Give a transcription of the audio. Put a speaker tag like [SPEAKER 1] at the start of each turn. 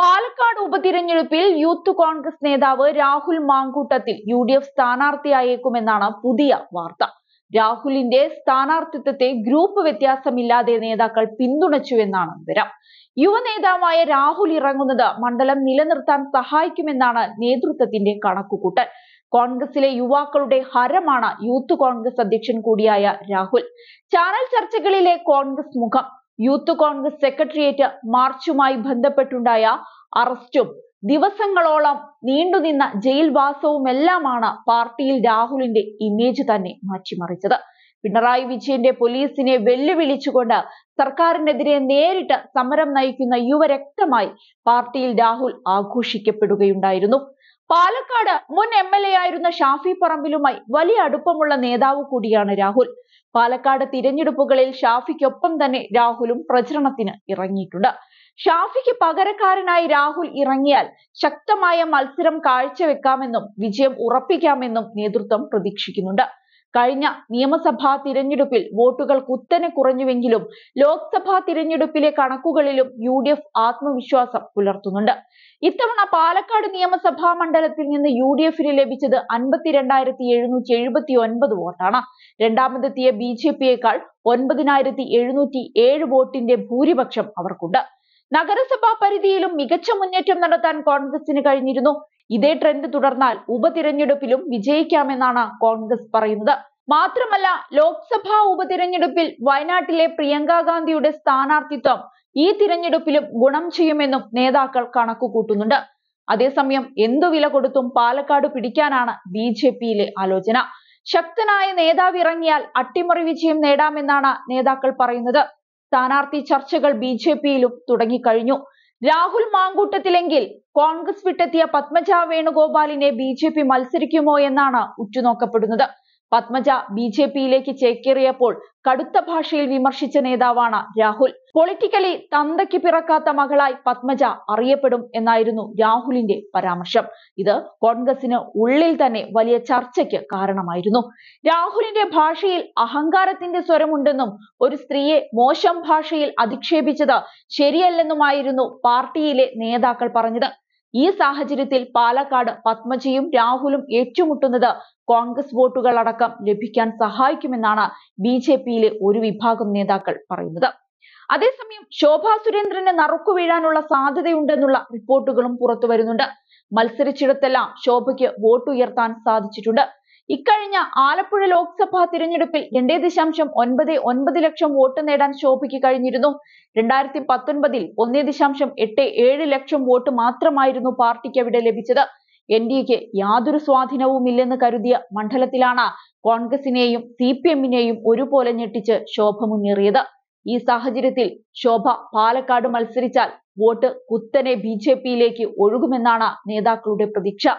[SPEAKER 1] പാലക്കാട് ഉപതിരഞ്ഞെടുപ്പിൽ യൂത്ത് കോൺഗ്രസ് നേതാവ് Rahul Mamkootathil U D F സ്ഥാനാർത്ഥിയായേക്കുമെന്നാണ് പുതിയ വാർത്ത രാഹുലിന്റെ സ്ഥാനാർത്ഥിത്വത്തെ ഗ്രൂപ്പ് വ്യത്യാസമില്ലാതെ നേതാക്കൾ പിന്തുണച്ചുവെന്നാണ് വിവരം യുവനേതാവായ രാഹുൽ ഇറങ്ങുന്നത് മണ്ഡലം നിലനിർത്താൻ സഹായിക്കുമെന്നാണ് നേതൃത്വത്തിന്റെ കണക്കുകൂട്ടൽ കോൺഗ്രസിലെ യുവാക്കളുടെ ഹരമാണ് യൂത്ത് കോൺഗ്രസ് അധ്യക്ഷൻ കൂടിയായ രാഹുൽ ചാനൽ ചർച്ചകളിലെ കോൺഗ്രസ് മുഖം യൂത്ത് കോൺഗ്രസ് സെക്രട്ടേറിയറ്റ് മാർച്ചുമായി ബന്ധപ്പെട്ടുണ്ടായ അറസ്റ്റും ദിവസങ്ങളോളം നീണ്ടുനിന്ന ജയിൽവാസവുമെല്ലാമാണ് പാർട്ടിയിൽ രാഹുലിന്റെ ഇമേജ് തന്നെ മാറ്റിമറിച്ചത് പിണറായി വിജയന്റെ പോലീസിനെ വെല്ലുവിളിച്ചുകൊണ്ട് സർക്കാരിനെതിരെ നേരിട്ട് സമരം നയിക്കുന്ന യുവരക്തമായി പാർട്ടിയിൽ രാഹുൽ ആഘോഷിക്കപ്പെടുകയുണ്ടായിരുന്നു പാലക്കാട് മുൻ എം എൽ എ ആയിരുന്ന ഷാഫി പറമ്പിലുമായി വലിയ അടുപ്പമുള്ള നേതാവ് കൂടിയാണ് രാഹുൽ പാലക്കാട് തിരഞ്ഞെടുപ്പുകളിൽ ഷാഫിക്കൊപ്പം തന്നെ രാഹുലും പ്രചരണത്തിന് ഇറങ്ങിയിട്ടുണ്ട് ഷാഫിക്ക് പകരക്കാരനായി രാഹുൽ ഇറങ്ങിയാൽ ശക്തമായ മത്സരം കാഴ്ചവെക്കാമെന്നും വിജയം ഉറപ്പിക്കാമെന്നും നേതൃത്വം പ്രതീക്ഷിക്കുന്നുണ്ട് കഴിഞ്ഞ നിയമസഭാ തിരഞ്ഞെടുപ്പിൽ വോട്ടുകൾ കുത്തനെ കുറഞ്ഞുവെങ്കിലും ലോക്സഭാ തിരഞ്ഞെടുപ്പിലെ കണക്കുകളിലും യു ഡി എഫ് ആത്മവിശ്വാസം പുലർത്തുന്നുണ്ട് ഇത്തവണ പാലക്കാട് നിയമസഭാ മണ്ഡലത്തിൽ നിന്ന് യു ഡി എഫിന് ലഭിച്ചത് അൻപത്തിരണ്ടായിരത്തി എഴുന്നൂറ്റി എഴുപത്തി ഒൻപത് വോട്ടാണ് രണ്ടാമതെത്തിയ ബി ജെ പിയേക്കാൾ ഒൻപതിനായിരത്തി എഴുന്നൂറ്റി ഏഴ് വോട്ടിന്റെ ഭൂരിപക്ഷം അവർക്കുണ്ട് നഗരസഭാ പരിധിയിലും മികച്ച മുന്നേറ്റം നടത്താൻ കോൺഗ്രസിന് കഴിഞ്ഞിരുന്നു ഇതേ ട്രെൻഡ് തുടർന്നാൽ ഉപതിരഞ്ഞെടുപ്പിലും വിജയിക്കാമെന്നാണ് കോൺഗ്രസ് പറയുന്നത് മാത്രമല്ല ലോക്സഭാ ഉപതിരഞ്ഞെടുപ്പിൽ വയനാട്ടിലെ പ്രിയങ്ക ഗാന്ധിയുടെ സ്ഥാനാർത്ഥിത്വം ഈ തിരഞ്ഞെടുപ്പിലും ഗുണം ചെയ്യുമെന്നും നേതാക്കൾ കണക്കുകൂട്ടുന്നുണ്ട് അതേസമയം എന്തു വില കൊടുത്തും പാലക്കാട് പിടിക്കാനാണ് ബി ജെ പിയിലെ ആലോചന ശക്തനായ നേതാവ് ഇറങ്ങിയാൽ അട്ടിമറി വിജയം നേടാമെന്നാണ് നേതാക്കൾ പറയുന്നത് സ്ഥാനാർത്ഥി ചർച്ചകൾ ബി ജെ പിയിലും തുടങ്ങിക്കഴിഞ്ഞു രാഹുൽ മാങ്കൂട്ടത്തിലെങ്കിൽ കോൺഗ്രസ് വിട്ടെത്തിയ പത്മജ വേണുഗോപാലിനെ ബി ജെ പി മത്സരിക്കുമോ എന്നാണ് ഉറ്റുനോക്കപ്പെടുന്നത്. പത്മജ ബി ജെ പിയിലേക്ക് ചേക്കേറിയപ്പോൾ കടുത്ത ഭാഷയിൽ വിമർശിച്ച നേതാവാണ് രാഹുൽ പൊളിറ്റിക്കലി തന്തയ്ക്ക് പിറക്കാത്ത മകളായി പത്മജ അറിയപ്പെടും എന്നായിരുന്നു രാഹുലിന്റെ പരാമർശം ഇത് കോൺഗ്രസിന് ഉള്ളിൽ തന്നെ വലിയ ചർച്ചയ്ക്ക് കാരണമായിരുന്നു രാഹുലിന്റെ ഭാഷയിൽ അഹങ്കാരത്തിന്റെ സ്വരമുണ്ടെന്നും ഒരു സ്ത്രീയെ മോശം ഭാഷയിൽ അധിക്ഷേപിച്ചത് ശരിയല്ലെന്നുമായിരുന്നു പാർട്ടിയിലെ നേതാക്കൾ പറഞ്ഞത് ഈ സാഹചര്യത്തിൽ പാലക്കാട് പത്മജയും രാഹുലും ഏറ്റുമുട്ടുന്നത് കോൺഗ്രസ് വോട്ടുകൾ അടക്കം ലഭിക്കാൻ സഹായിക്കുമെന്നാണ് ബി ജെ പിയിലെ ഒരു വിഭാഗം നേതാക്കൾ പറയുന്നത് അതേസമയം ശോഭാ സുരേന്ദ്രന് നറുക്കു വീഴാനുള്ള സാധ്യതയുണ്ടെന്നുള്ള റിപ്പോർട്ടുകളും പുറത്തു വരുന്നുണ്ട് മത്സരിച്ചിടത്തെല്ലാം ശോഭയ്ക്ക് വോട്ടുയർത്താൻ സാധിച്ചിട്ടുണ്ട് ഇക്കഴിഞ്ഞ ആലപ്പുഴ ലോക്സഭാ തിരഞ്ഞെടുപ്പിൽ രണ്ടേ ദശാംശം ഒൻപത് ഒൻപത് ലക്ഷം വോട്ട് നേടാൻ ശോഭയ്ക്ക് കഴിഞ്ഞിരുന്നു രണ്ടായിരത്തി പത്തൊൻപതിൽ ഒന്നേ ദശാംശം എട്ട് ഏഴ് ലക്ഷം വോട്ട് മാത്രമായിരുന്നു പാർട്ടിക്ക് അവിടെ ലഭിച്ചത് എൻ ഡി എക്ക് യാതൊരു സ്വാധീനവുമില്ലെന്ന് കരുതിയ മണ്ഡലത്തിലാണ് കോൺഗ്രസിനെയും സി പി എമ്മിനെയും ഒരുപോലെ ഞെട്ടിച്ച് ശോഭ മുന്നേറിയത് ഈ സാഹചര്യത്തിൽ ശോഭ പാലക്കാട് മത്സരിച്ചാൽ വോട്ട് കുത്തനെ ബി ജെ പിയിലേക്ക് ഒഴുകുമെന്നാണ് നേതാക്കളുടെ പ്രതീക്ഷ